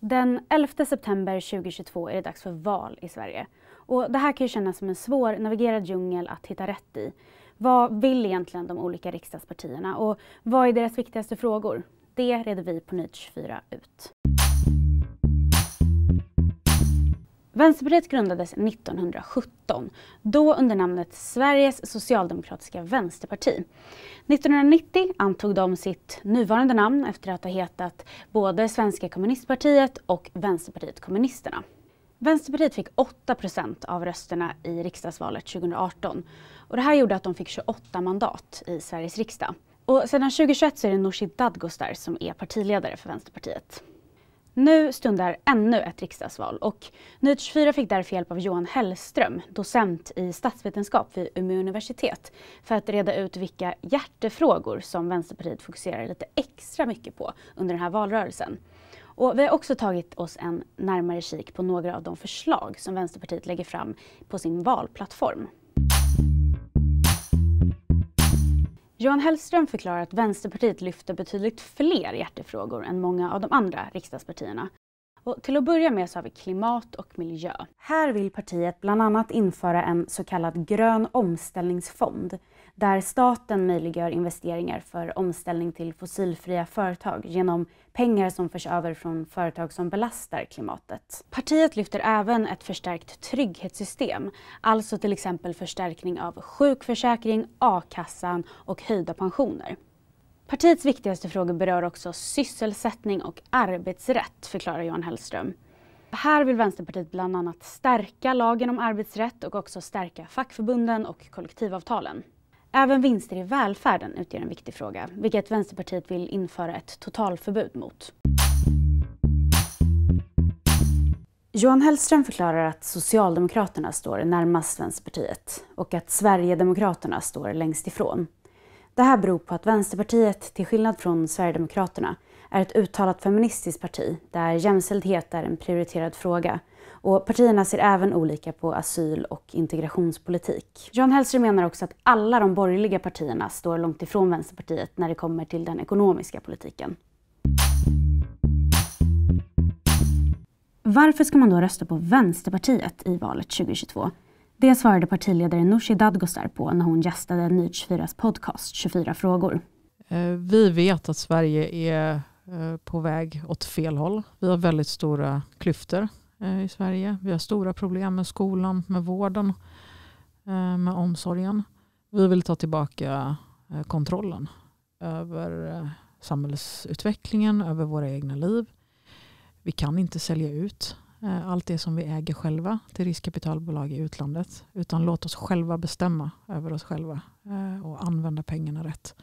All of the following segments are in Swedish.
Den 11 september 2022 är det dags för val i Sverige. Och det här kan ju kännas som en svår navigerad djungel att hitta rätt i. Vad vill egentligen de olika riksdagspartierna och vad är deras viktigaste frågor? Det reder vi på Nyheter 24 ut. Vänsterpartiet grundades 1917, då under namnet Sveriges socialdemokratiska vänsterparti. 1990 antog de sitt nuvarande namn efter att ha hetat både Svenska kommunistpartiet och Vänsterpartiet kommunisterna. Vänsterpartiet fick 8 av rösterna i riksdagsvalet 2018 och det här gjorde att de fick 28 mandat i Sveriges riksdag. Och sedan 2021 så är det Nooshi Dadgostar som är partiledare för Vänsterpartiet. Nu stundar ännu ett riksdagsval och Nyheter 24 fick därför hjälp av Johan Hellström, docent i statsvetenskap vid Umeå universitet, för att reda ut vilka hjärtefrågor som Vänsterpartiet fokuserar lite extra mycket på under den här valrörelsen. Och vi har också tagit oss en närmare kik på några av de förslag som Vänsterpartiet lägger fram på sin valplattform. Johan Hellström förklarar att Vänsterpartiet lyfter betydligt fler hjärtefrågor än många av de andra riksdagspartierna. Och till att börja med så har vi klimat och miljö. Här vill partiet bland annat införa en så kallad grön omställningsfond där staten möjliggör investeringar för omställning till fossilfria företag genom pengar som förs över från företag som belastar klimatet. Partiet lyfter även ett förstärkt trygghetssystem, alltså till exempel förstärkning av sjukförsäkring, a-kassan och höjda pensioner. Partiets viktigaste frågor berör också sysselsättning och arbetsrätt, förklarar Johan Hellström. Här vill Vänsterpartiet bland annat stärka lagen om arbetsrätt och också stärka fackförbunden och kollektivavtalen. Även vinster i välfärden utgör en viktig fråga, vilket Vänsterpartiet vill införa ett totalförbud mot. Johan Hellström förklarar att Socialdemokraterna står närmast Vänsterpartiet och att Sverigedemokraterna står längst ifrån. Det här beror på att Vänsterpartiet, till skillnad från Sverigedemokraterna, är ett uttalat feministiskt parti där jämställdhet är en prioriterad fråga. Och partierna ser även olika på asyl och integrationspolitik. John Hellström menar också att alla de borgerliga partierna står långt ifrån Vänsterpartiet när det kommer till den ekonomiska politiken. Varför ska man då rösta på Vänsterpartiet i valet 2022? Det svarade partiledare Nooshi Dadgostar på när hon gästade nyhets Nyhetsfyras podcast 24 frågor. Eh, vi vet att Sverige är Eh, på väg åt fel håll. Vi har väldigt stora klyftor eh, i Sverige. Vi har stora problem med skolan, med vården, eh, med omsorgen. Vi vill ta tillbaka kontrollen över samhällsutvecklingen, över våra egna liv. Vi kan inte sälja ut allt det som vi äger själva till riskkapitalbolag i utlandet. Utan låt oss själva bestämma över oss själva och använda pengarna rätt.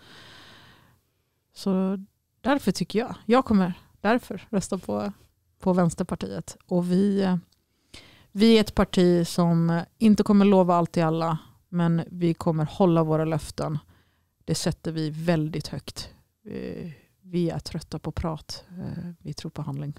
Så Därför tycker jag, jag kommer därför rösta på, på Vänsterpartiet. Och vi, vi är ett parti som inte kommer lova allt till alla, men vi kommer hålla våra löften. Det sätter vi väldigt högt. Eh, vi är trötta på prat, eh, vi tror på handling.